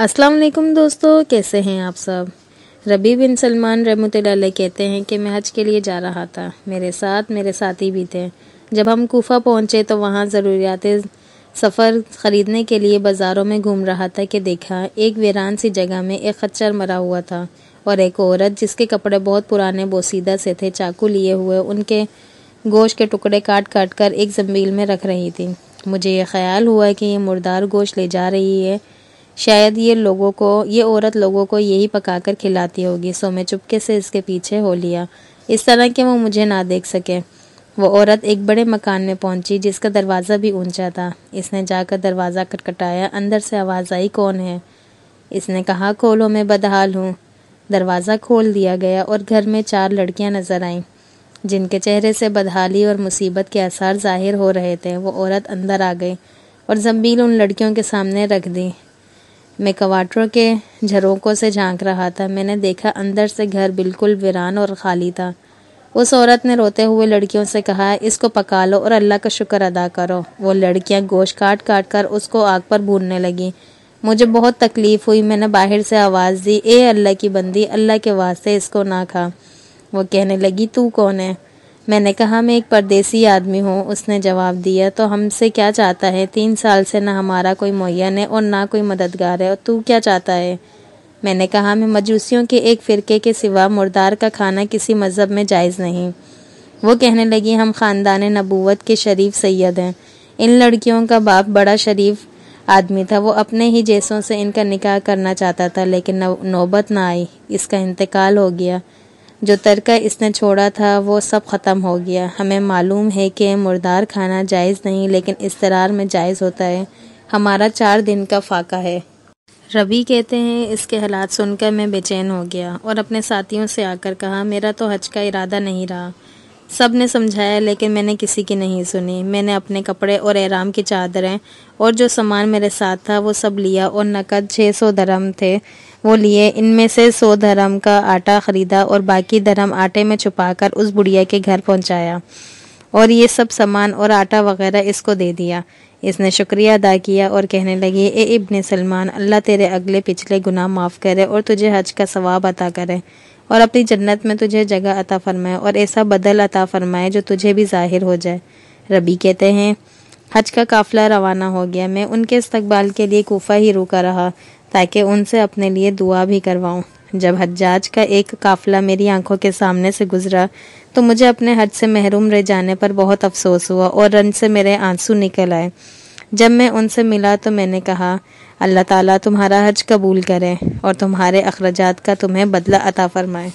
अस्सलाम वालेकुम दोस्तों कैसे हैं आप सब रबी बिन सलमान रहमत कहते हैं कि मैं हज के लिए जा रहा था मेरे साथ मेरे साथी भी थे जब हम कोफा पहुँचे तो वहाँ ज़रूरियात सफ़र ख़रीदने के लिए बाज़ारों में घूम रहा था कि देखा एक वीरान सी जगह में एक खच्चर मरा हुआ था और एक औरत जिसके कपड़े बहुत पुराने बोसीदा से थे चाकू लिए हुए उनके गोश के टुकड़े काट काट कर एक जमील में रख रही थी मुझे ये ख्याल हुआ कि ये मुर्दार गोश्त ले जा रही है शायद ये लोगों को ये औरत लोगों को यही पकाकर खिलाती होगी सो मैं चुपके से इसके पीछे हो लिया इस तरह के वो मुझे ना देख सके वो औरत एक बड़े मकान में पहुंची जिसका दरवाज़ा भी ऊंचा था इसने जाकर दरवाज़ा खटखटाया अंदर से आवाज़ आई कौन है इसने कहा खोलो मैं बदहाल हूँ दरवाज़ा खोल दिया गया और घर में चार लड़कियाँ नज़र आईं जिनके चेहरे से बदहाली और मुसीबत के आसार जाहिर हो रहे थे वो औरत अंदर आ गई और जम्बील उन लड़कियों के सामने रख दी मैं कवाटरों के झरोकों से झांक रहा था मैंने देखा अंदर से घर बिल्कुल वीरान और खाली था उस औरत ने रोते हुए लड़कियों से कहा इसको पका लो और अल्लाह का शुक्र अदा करो वो लड़कियां गोश्त काट काट कर उसको आग पर भूनने लगीं मुझे बहुत तकलीफ़ हुई मैंने बाहर से आवाज़ दी ए अल्लाह की बंदी अल्लाह के वास्ते इसको ना खा वो कहने लगी तू कौन है मैंने कहा मैं एक परदेसी आदमी हूँ उसने जवाब दिया तो हमसे क्या चाहता है तीन साल से ना हमारा कोई मुहैया है और ना कोई मददगार है और तू क्या चाहता है मैंने कहा मैं मजूसियों के एक फ़िरके के सिवा मुर्दार का खाना किसी मज़हब में जायज़ नहीं वो कहने लगी हम ख़ानदान नबूवत के शरीफ सैद हैं इन लड़कियों का बाप बड़ा शरीफ आदमी था वो अपने ही जैसों से इनका निकाह करना चाहता था लेकिन नौबत ना आई इसका इंतकाल हो गया जो तरका इसने छोड़ा था वो सब ख़त्म हो गया हमें मालूम है कि मुर्दार खाना जायज़ नहीं लेकिन इसतरार में जायज़ होता है हमारा चार दिन का फाका है रवि कहते हैं इसके हालात सुनकर मैं बेचैन हो गया और अपने साथियों से आकर कहा मेरा तो हज का इरादा नहीं रहा सब ने समझाया लेकिन मैंने किसी की नहीं सुनी मैंने अपने कपड़े और एराम की चादरें और जो सामान मेरे साथ था वो सब लिया और नकद छः सौ दरम थे वो लिए इनमें से सौ धर्म का आटा खरीदा और बाकी धर्म आटे में छुपाकर उस बुढ़िया के घर पहुंचाया और ये सब सामान और आटा वगैरह इसको दे दिया इसने शुक्रिया अदा किया और कहने लगी ए इब्ने सलमान अल्लाह तेरे अगले पिछले गुनाह माफ़ करे और तुझे हज का सवाब अता करे और अपनी जन्नत में तुझे जगह अता फरमाए और ऐसा बदल अता फरमाए जो तुझे भी जाहिर हो जाए रबी कहते हैं हज का काफिला रवाना हो गया मैं उनके इस्तकबाल के लिए कोफा ही रुका रहा ताकि उनसे अपने लिए दुआ भी करवाऊँ जब हजाज का एक काफिला मेरी आंखों के सामने से गुजरा तो मुझे अपने हज से महरूम रह जाने पर बहुत अफसोस हुआ और रन से मेरे आंसू निकल आए जब मैं उनसे मिला तो मैंने कहा अल्लाह ताला तुम्हारा हज कबूल करे और तुम्हारे अखराज का तुम्हें बदला अता फरमाए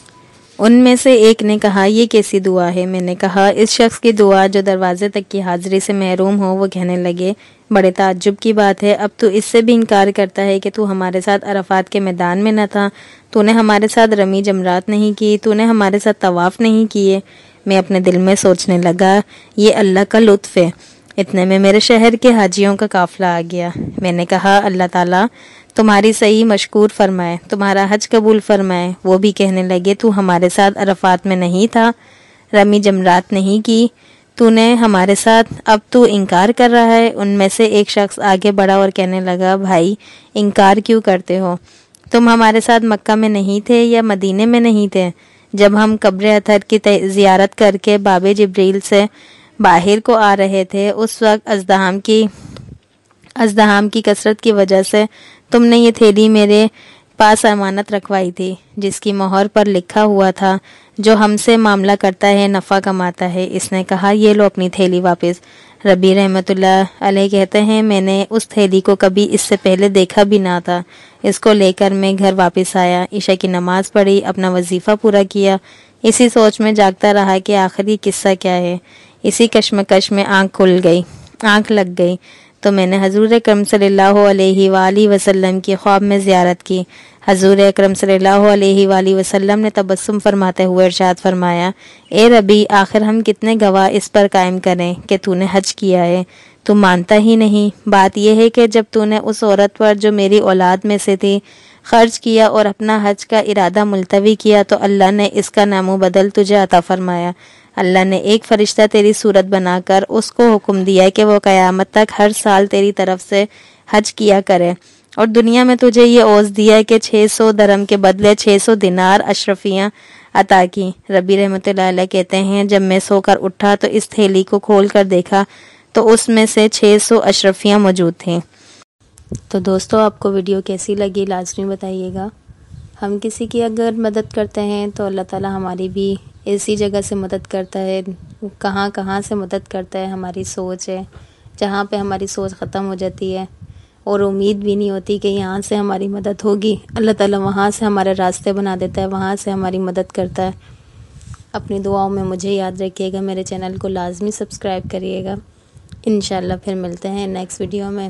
उनमें से एक ने कहा ये कैसी दुआ है मैंने कहा इस शख्स की दुआ जो दरवाजे तक की हाजिरी से महरूम हो वो कहने लगे बड़े ताज्जुब की बात है अब तू इससे भी इनकार करता है कि तू हमारे साथ अरफात के मैदान में न था तूने हमारे साथ रमी जमरात नहीं की तूने हमारे साथ तवाफ़ नहीं किए मैं अपने दिल में सोचने लगा ये अल्लाह का लुत्फ़ है इतने में मेरे शहर के हाजियों का काफिला आ गया मैंने कहा अल्लाह ताला तुम्हारी सही मशकूर फरमाए तुम्हारा हज कबूल फरमाए वो भी कहने लगे तू हमारे साथ अरफात में नहीं था रमी जमरात नहीं की तूने हमारे साथ अब तू इनकार कर रहा है उनमें से एक शख्स आगे बढ़ा और कहने लगा भाई इनकार क्यों करते हो तुम हमारे साथ मक्का में नहीं थे या मदीने में नहीं थे जब हम कब्र अथर की जियारत करके बाबे जबरील से बाहर को आ रहे थे उस वक्त अजदहाम की अजदहाम की कसरत की वजह से तुमने ये थैली मेरे पास अमानत रखवाई थी जिसकी मोहर पर लिखा हुआ था जो हमसे मामला करता है नफ़ा कमाता है इसने कहा ये लो अपनी थैली वापस रबी रहमतुल्ला अलैह कहते हैं मैंने उस थैली को कभी इससे पहले देखा भी ना था इसको लेकर मैं घर वापस आया ईशा की नमाज़ पढ़ी अपना वजीफ़ा पूरा किया इसी सोच में जागता रहा कि आखिरी किस्सा क्या है इसी कश्मकश में आँख खुल गई आँख लग गई तो मैंने हजूर अक्रम वसल्लम की ख्वाब में ज़्यारत की हजूर अक्रम वसल्लम ने तबस्सुम फरमाते हुए इरशाद फरमाया ए रबी आखिर हम कितने गवाह इस पर कायम करें कि तूने हज किया है तू मानता ही नहीं बात यह है कि जब तूने उस औरत पर जो मेरी औलाद में से थी खर्च किया और अपना हज का इरादा मुलतवी किया तो अल्लाह ने इसका नामो बदल तुझे अता फरमाया अल्लाह ने एक फरिश्ता तेरी सूरत बनाकर उसको हुक्म दिया कि वो क़यामत तक हर साल तेरी तरफ से हज किया करे और दुनिया में तुझे ये ओस दिया कि 600 धर्म के बदले 600 दिनार अशरफियाँ अता की रबी रहमत कहते हैं जब मैं सोकर उठा तो इस थैली को खोल कर देखा तो उसमें से 600 अशरफियाँ मौजूद थीं तो दोस्तों आपको वीडियो कैसी लगी लाजमी बताइएगा हम किसी की अगर मदद करते हैं तो अल्लाह ताला हमारी भी ऐसी जगह से मदद करता है कहाँ कहाँ से मदद करता है हमारी सोच है जहाँ पे हमारी सोच ख़त्म हो जाती है और उम्मीद भी नहीं होती कि यहाँ से हमारी मदद होगी अल्लाह ताला वहाँ से हमारे रास्ते बना देता है वहाँ से हमारी मदद करता है अपनी दुआओं में मुझे याद रखिएगा मेरे चैनल को लाजमी सब्सक्राइब करिएगा इन फिर मिलते हैं नेक्स्ट वीडियो में